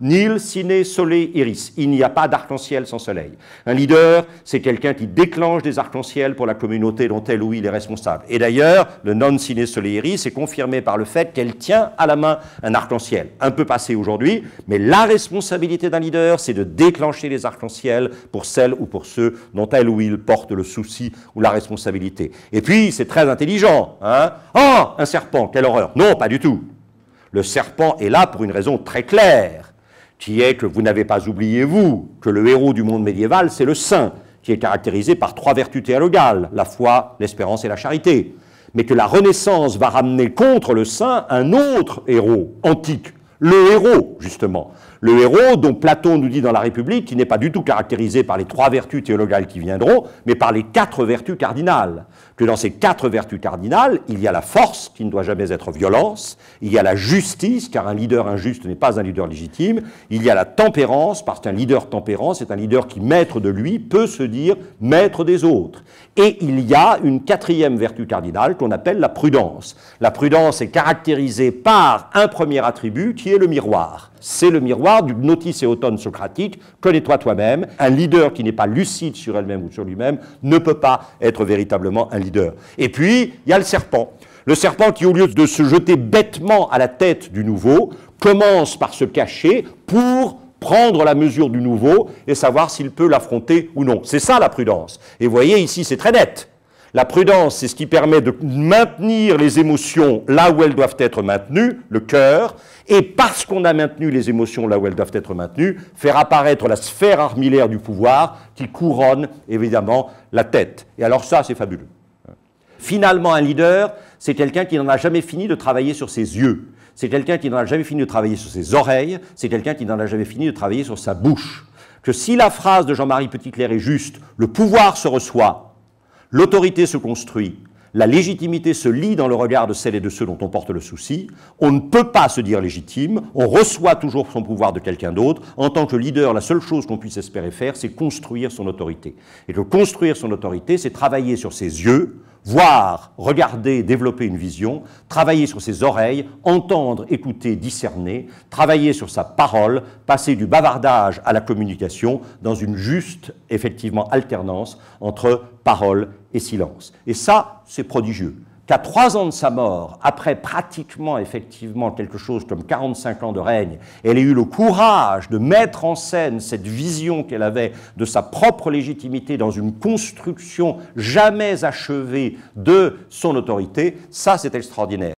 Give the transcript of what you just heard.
Nil, ciné, soleil, iris. Il n'y a pas d'arc-en-ciel sans soleil. Un leader, c'est quelqu'un qui déclenche des arcs-en-ciel pour la communauté dont elle ou il est responsable. Et d'ailleurs, le non ciné, soleil, iris est confirmé par le fait qu'elle tient à la main un arc-en-ciel. Un peu passé aujourd'hui, mais la responsabilité d'un leader, c'est de déclencher les arcs-en-ciel pour celle ou pour ceux dont elle ou il porte le souci ou la responsabilité. Et puis, c'est très intelligent. Hein oh, un serpent, quelle horreur. Non, pas du tout. Le serpent est là pour une raison très claire qui est que vous n'avez pas oublié, vous, que le héros du monde médiéval, c'est le saint, qui est caractérisé par trois vertus théologales, la foi, l'espérance et la charité, mais que la Renaissance va ramener contre le saint un autre héros antique, le héros, justement. Le héros dont Platon nous dit dans La République qu'il n'est pas du tout caractérisé par les trois vertus théologales qui viendront, mais par les quatre vertus cardinales. Que dans ces quatre vertus cardinales, il y a la force, qui ne doit jamais être violence, il y a la justice, car un leader injuste n'est pas un leader légitime, il y a la tempérance, parce qu'un leader tempérance c'est un leader qui, maître de lui, peut se dire maître des autres. Et il y a une quatrième vertu cardinale qu'on appelle la prudence. La prudence est caractérisée par un premier attribut qui le miroir. C'est le miroir du notice et automne socratique, connais-toi toi-même. Un leader qui n'est pas lucide sur elle-même ou sur lui-même ne peut pas être véritablement un leader. Et puis, il y a le serpent. Le serpent qui, au lieu de se jeter bêtement à la tête du nouveau, commence par se cacher pour prendre la mesure du nouveau et savoir s'il peut l'affronter ou non. C'est ça la prudence. Et voyez ici, c'est très net. La prudence, c'est ce qui permet de maintenir les émotions là où elles doivent être maintenues, le cœur, et parce qu'on a maintenu les émotions là où elles doivent être maintenues, faire apparaître la sphère armillaire du pouvoir qui couronne évidemment la tête. Et alors ça, c'est fabuleux. Finalement, un leader, c'est quelqu'un qui n'en a jamais fini de travailler sur ses yeux, c'est quelqu'un qui n'en a jamais fini de travailler sur ses oreilles, c'est quelqu'un qui n'en a jamais fini de travailler sur sa bouche. Que si la phrase de Jean-Marie Petitclerc est juste, le pouvoir se reçoit L'autorité se construit, la légitimité se lie dans le regard de celles et de ceux dont on porte le souci. On ne peut pas se dire légitime, on reçoit toujours son pouvoir de quelqu'un d'autre. En tant que leader, la seule chose qu'on puisse espérer faire, c'est construire son autorité. Et que construire son autorité, c'est travailler sur ses yeux voir, regarder, développer une vision, travailler sur ses oreilles, entendre, écouter, discerner, travailler sur sa parole, passer du bavardage à la communication dans une juste, effectivement, alternance entre parole et silence. Et ça, c'est prodigieux qu'à trois ans de sa mort, après pratiquement effectivement quelque chose comme 45 ans de règne, elle ait eu le courage de mettre en scène cette vision qu'elle avait de sa propre légitimité dans une construction jamais achevée de son autorité, ça c'est extraordinaire.